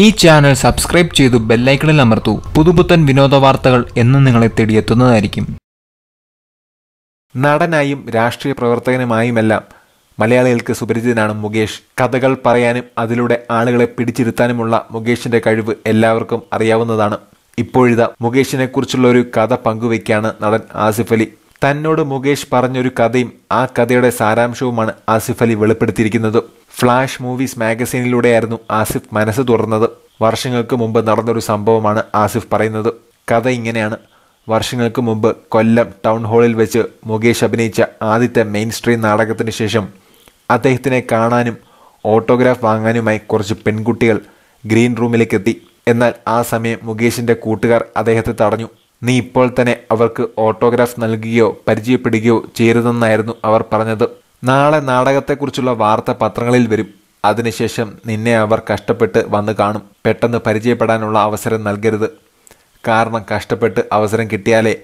ഈ channel subscribe ചെയ്തു ബെല്ലൈക്കണിൽ അമർത്തൂ പുതുപുത്തൻ വിനോദ വാർത്തകൾ എന്ന് നിങ്ങളെ തേടിയെത്തുന്നതായിരിക്കും നടനായും രാഷ്ട്രീയ പ്രവർത്തകനുമായുമെല്ലാം മലയാളികൾക്ക് സുപരിചിതനാണ് മുകേഷ് കഥകൾ പറയാനും അതിലൂടെ ആളുകളെ പിടിച്ചിരുത്താനുമുള്ള മുകേഷിന്റെ കഴിവ് എല്ലാവർക്കും അറിയാവുന്നതാണ് ഇപ്പോഴിതാ കുറിച്ചുള്ള ഒരു കഥ പങ്കുവയ്ക്കാണ് നടൻ ആസിഫ് അലി തന്നോട് മുകേഷ് പറഞ്ഞൊരു കഥയും ആ കഥയുടെ സാരാംശവുമാണ് ആസിഫ് അലി വെളിപ്പെടുത്തിയിരിക്കുന്നത് ഫ്ലാഷ് മൂവീസ് മാഗസീനിലൂടെയായിരുന്നു ആസിഫ് മനസ്സ് തുറന്നത് വർഷങ്ങൾക്ക് മുമ്പ് നടന്നൊരു സംഭവമാണ് ആസിഫ് പറയുന്നത് കഥ ഇങ്ങനെയാണ് വർഷങ്ങൾക്ക് മുമ്പ് കൊല്ലം ടൗൺ ഹാളിൽ വെച്ച് മുകേഷ് അഭിനയിച്ച ആദ്യത്തെ മെയിൻ സ്ട്രീം നാടകത്തിന് ശേഷം അദ്ദേഹത്തിനെ കാണാനും ഓട്ടോഗ്രാഫ് വാങ്ങാനുമായി കുറച്ച് പെൺകുട്ടികൾ ഗ്രീൻ റൂമിലേക്ക് എത്തി എന്നാൽ ആ സമയം മുകേഷിൻ്റെ കൂട്ടുകാർ അദ്ദേഹത്തെ തടഞ്ഞു നീ ഇപ്പോൾ തന്നെ അവർക്ക് ഓട്ടോഗ്രാഫ് നൽകുകയോ പരിചയപ്പെടുകയോ ചെയ്യരുതെന്നായിരുന്നു അവർ പറഞ്ഞത് നാളെ നാടകത്തെക്കുറിച്ചുള്ള വാർത്ത പത്രങ്ങളിൽ വരും അതിനുശേഷം നിന്നെ അവർ കഷ്ടപ്പെട്ട് വന്ന് കാണും പെട്ടെന്ന് പരിചയപ്പെടാനുള്ള അവസരം നൽകരുത് കാരണം കഷ്ടപ്പെട്ട് അവസരം കിട്ടിയാലേ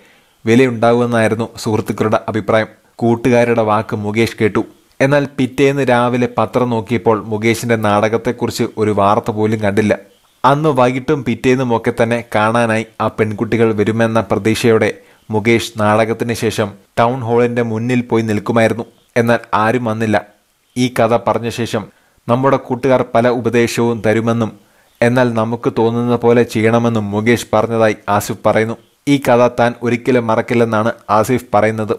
വിലയുണ്ടാവുമെന്നായിരുന്നു സുഹൃത്തുക്കളുടെ അഭിപ്രായം കൂട്ടുകാരുടെ വാക്ക് മുകേഷ് കേട്ടു എന്നാൽ പിറ്റേന്ന് രാവിലെ പത്രം നോക്കിയപ്പോൾ മുകേഷിൻ്റെ നാടകത്തെക്കുറിച്ച് ഒരു വാർത്ത പോലും കണ്ടില്ല അന്ന് വൈകിട്ടും പിറ്റേന്നും ഒക്കെ തന്നെ കാണാനായി ആ പെൺകുട്ടികൾ വരുമെന്ന പ്രതീക്ഷയോടെ മുകേഷ് നാടകത്തിന് ശേഷം ടൗൺ ഹാളിൻ്റെ മുന്നിൽ പോയി നിൽക്കുമായിരുന്നു എന്നാൽ ആരും വന്നില്ല ഈ കഥ പറഞ്ഞ ശേഷം നമ്മുടെ കൂട്ടുകാർ പല ഉപദേശവും തരുമെന്നും എന്നാൽ നമുക്ക് തോന്നുന്ന പോലെ ചെയ്യണമെന്നും മുകേഷ് പറഞ്ഞതായി ആസിഫ് പറയുന്നു ഈ കഥ താൻ ഒരിക്കലും മറക്കില്ലെന്നാണ് ആസിഫ് പറയുന്നത്